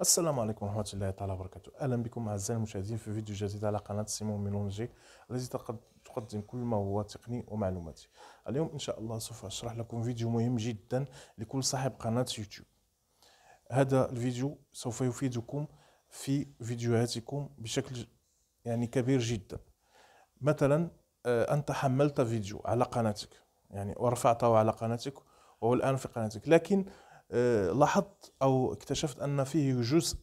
السلام عليكم ورحمة الله تعالى وبركاته أهلا بكم أعزائي المشاهدين في فيديو جديد على قناة سيمون ميلونجي التي تقدم كل ما هو تقني ومعلوماتي اليوم إن شاء الله سوف أشرح لكم فيديو مهم جدا لكل صاحب قناة يوتيوب هذا الفيديو سوف يفيدكم في فيديوهاتكم بشكل يعني كبير جدا مثلا آه، أنت حملت فيديو على قناتك يعني ورفعته على قناتك وهو الآن في قناتك لكن آه، لاحظت أو اكتشفت أن فيه جزء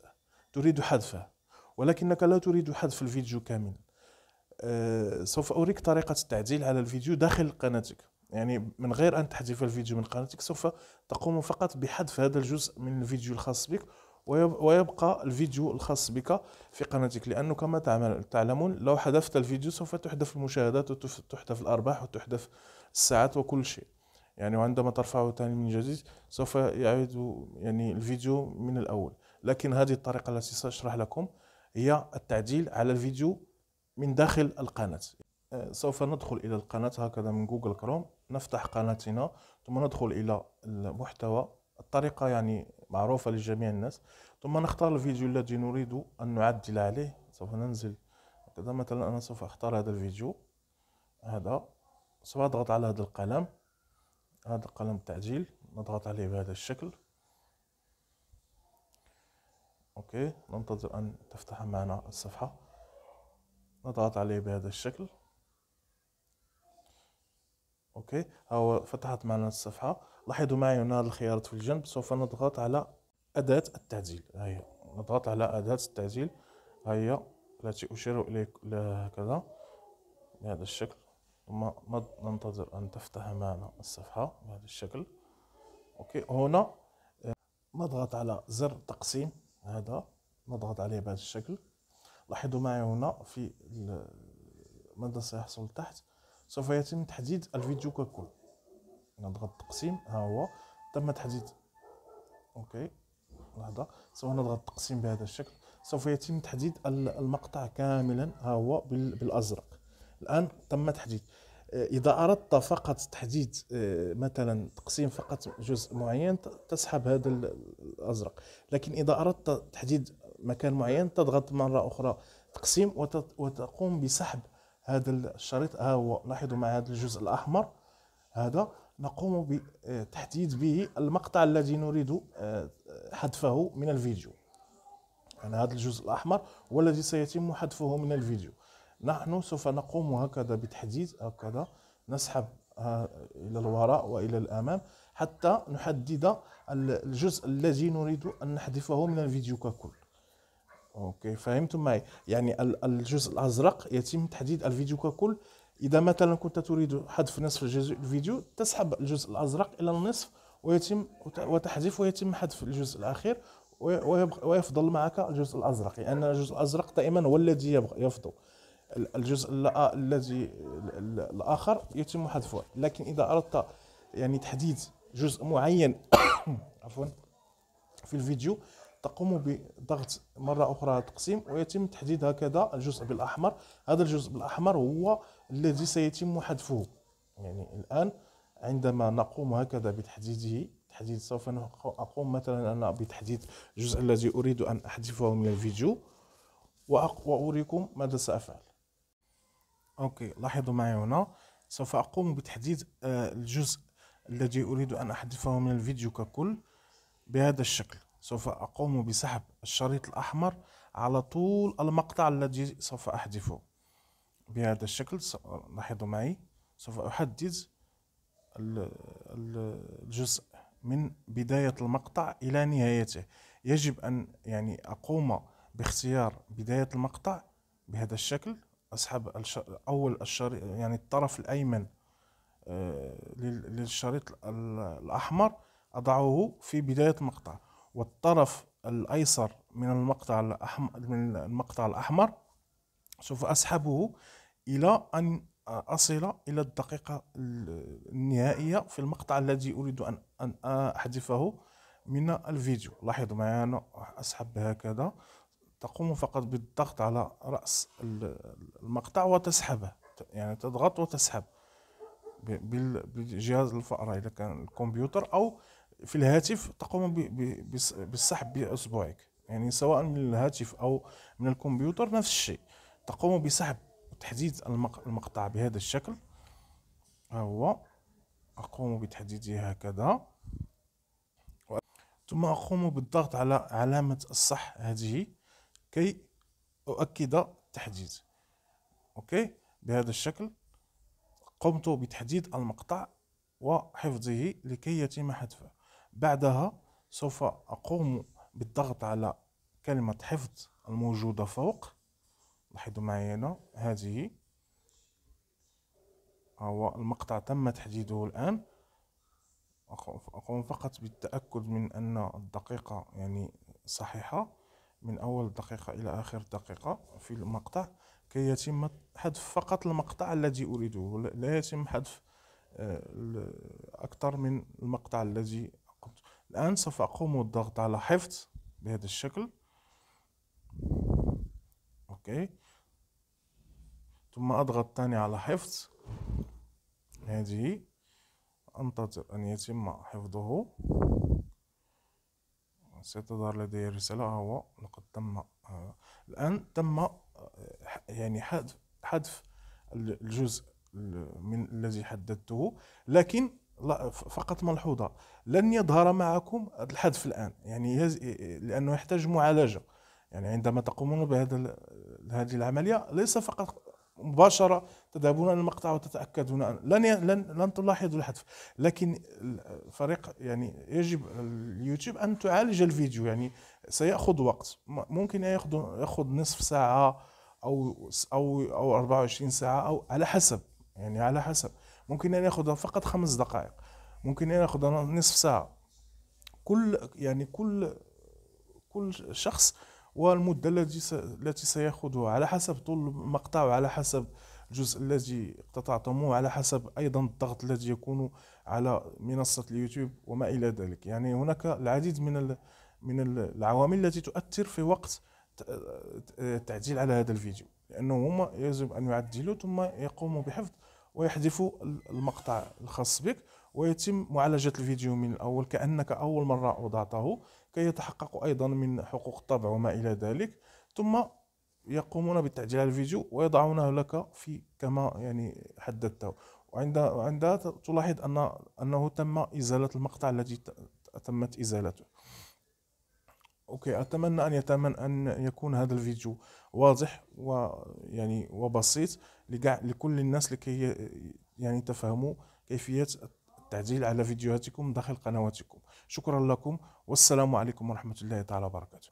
تريد حذفه ولكنك لا تريد حذف الفيديو كامل آه، سوف أريك طريقة التعديل على الفيديو داخل قناتك يعني من غير أن تحذف الفيديو من قناتك سوف تقوم فقط بحذف هذا الجزء من الفيديو الخاص بك ويبقى الفيديو الخاص بك في قناتك لأنه كما تعلمون لو حذفت الفيديو سوف تحذف المشاهدات وتحذف الأرباح وتحذف الساعات وكل شيء يعني وعندما ترفعه ثاني من جديد سوف يعيد يعني الفيديو من الأول لكن هذه الطريقة التي سأشرح لكم هي التعديل على الفيديو من داخل القناة سوف ندخل إلى القناة هكذا من جوجل كروم نفتح قناتنا ثم ندخل إلى المحتوى الطريقة يعني معروفة لجميع الناس ثم نختار الفيديو الذي نريد أن نعدل عليه سوف ننزل هكذا مثلا أنا سوف أختار هذا الفيديو هذا سوف أضغط على هذا القلم هذا قلم تعجيل نضغط عليه بهذا الشكل اوكي ننتظر ان تفتح معنا الصفحة نضغط عليه بهذا الشكل اوكي هو فتحت معنا الصفحة لاحظوا معي هنا الخيارات في الجنب سوف نضغط على أداة التعجيل هي نضغط على أداة التعجيل هي التي أشير اليك كذا بهذا الشكل ثم ننتظر أن تفتح معنا الصفحة بهذا الشكل أوكي هنا آه، نضغط على زر تقسيم هذا نضغط عليه بهذا الشكل لاحظوا معي هنا في ماذا سيحصل تحت سوف يتم تحديد الفيديو ككل نضغط تقسيم ها هو تم تحديد اوكي لحظه سوف نضغط تقسيم بهذا الشكل سوف يتم تحديد المقطع كاملا ها هو بالازرق الان تم تحديد آه، اذا اردت فقط تحديد آه، مثلا تقسيم فقط جزء معين تسحب هذا الازرق لكن اذا اردت تحديد مكان معين تضغط مره اخرى تقسيم وتقوم بسحب هذا الشريط ها آه، هو لاحظوا مع هذا الجزء الاحمر هذا نقوم بتحديد به المقطع الذي نريد حذفه من الفيديو يعني هذا الجزء الاحمر هو الذي سيتم حذفه من الفيديو نحن سوف نقوم هكذا بتحديد هكذا نسحب آه، إلى الوراء وإلى الأمام حتى نحدد الجزء الذي نريد أن نحذفه من الفيديو ككل أوكي فهمتم معي يعني الجزء الأزرق يتم تحديد الفيديو ككل إذا مثلا كنت تريد حذف نصف الفيديو تسحب الجزء الأزرق إلى النصف ويتم وتحذف ويتم حذف الجزء الأخير ويفضل معك الجزء الأزرق لأن يعني الجزء الأزرق دائما هو الذي يفضل الجزء آه، الذي الاخر يتم حذفه لكن اذا اردت يعني تحديد جزء معين عفوا في الفيديو تقوم بضغط مرة أخرى على التقسيم ويتم تحديد هكذا الجزء بالأحمر هذا الجزء بالأحمر هو الذي سيتم حذفه يعني الآن عندما نقوم هكذا بتحديده تحديد سوف أقوم مثلا أنا بتحديد الجزء الذي أريد أن أحذفه من الفيديو وأريكم ماذا سأفعل أوكي لاحظوا معي هنا سوف أقوم بتحديد آه، الجزء الذي أريد أن أحذفه من الفيديو ككل بهذا الشكل سوف أقوم بسحب الشريط الأحمر على طول المقطع الذي سوف أحذفه بهذا الشكل لاحظوا معي سوف أحدد الجزء من بداية المقطع إلى نهايته يجب أن يعني أقوم باختيار بداية المقطع بهذا الشكل اسحب اول الشريط يعني الطرف الايمن آه، للشريط الاحمر اضعه في بدايه المقطع والطرف الايسر من المقطع الاحمر من المقطع الاحمر سوف اسحبه الى ان أصل إلى الدقيقة النهائية في المقطع الذي أريد أن أن أحذفه من الفيديو لاحظوا معي أنا أسحب هكذا تقوم فقط بالضغط على رأس المقطع وتسحبه يعني تضغط وتسحب بالجهاز الفأرة إذا كان الكمبيوتر أو في الهاتف تقوم بالسحب بإصبعك يعني سواء من الهاتف أو من الكمبيوتر نفس الشيء تقوم بسحب تحديد المقطع بهذا الشكل ها هو أقوم بتحديده هكذا ثم أقوم بالضغط على علامة الصح هذه كي أؤكد تحديد أوكي بهذا الشكل قمت بتحديد المقطع وحفظه لكي يتم حذفه بعدها سوف أقوم بالضغط على كلمة حفظ الموجودة فوق لاحظوا معي هنا هذه هو المقطع تم تحديده الآن أقوم فقط بالتأكد من أن الدقيقة يعني صحيحة من أول دقيقة إلى آخر دقيقة في المقطع كي يتم حذف فقط المقطع الذي أريده لا يتم حذف آه، أكثر من المقطع الذي قمت الآن سوف أقوم بالضغط على حفظ بهذا الشكل أوكي ثم أضغط ثاني على حفظ هذه أنتظر أن يتم حفظه ستة دولار لدي الرسالة هو لقد تم الآن تم يعني حذف حذف الجزء من الذي حددته لكن لا فقط ملحوظة لن يظهر معكم الحذف الآن يعني لأنه يحتاج معالجة يعني عندما تقومون بهذا هذه العملية ليس فقط مباشرة تذهبون إلى المقطع وتتأكدون أن لن لن لن تلاحظوا الحذف لكن الفريق يعني يجب اليوتيوب أن تعالج الفيديو يعني سيأخذ وقت ممكن يأخذ يأخذ نصف ساعة أو أو أو 24 ساعة أو على حسب يعني على حسب ممكن أن يأخذ فقط خمس دقائق ممكن أن يأخذ نصف ساعة كل يعني كل كل شخص والمدة التي سيأخذها على حسب طول المقطع وعلى حسب الجزء الذي اقتطعتموه على حسب أيضا الضغط الذي يكون على منصة اليوتيوب وما إلى ذلك يعني هناك العديد من من العوامل التي تؤثر في وقت التعديل على هذا الفيديو لأنه هما يجب أن يعدلوا ثم يقوموا بحفظ ويحذفوا المقطع الخاص بك ويتم معالجة الفيديو من الأول كأنك أول مرة وضعته كي يتحققوا أيضا من حقوق الطبع وما إلى ذلك ثم يقومون بتعديل الفيديو ويضعونه لك في كما يعني حددته وعند عندها تلاحظ أن أنه تم إزالة المقطع الذي تمت إزالته اوكي اتمنى ان يتمنى ان يكون هذا الفيديو واضح ويعني وبسيط لكل الناس لكي يعني تفهموا كيفيه التعديل على فيديوهاتكم داخل قنواتكم شكرا لكم والسلام عليكم ورحمة الله تعالى وبركاته